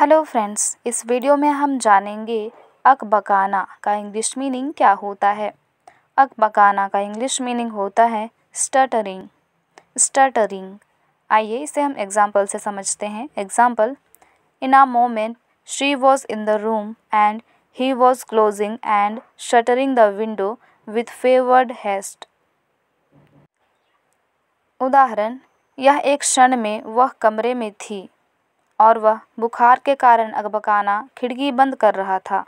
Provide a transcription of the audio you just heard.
hello friends इस video में हम जानेंगे अकबकाना का इंग्लिश मीनिंग क्या होता है अकबकाना का इंग्लिश मीनिंग होता है स्टटरिंग स्टटरिंग आइए इसे हम एग्जाम्पल से समझते हैं example in a moment she was in the room and he was closing and shuttering the window with fevered haste उदाहरण यह एक क्षण में वह कमरे में थी और वह बुखार के कारण अकबकाना खिड़की बंद कर रहा था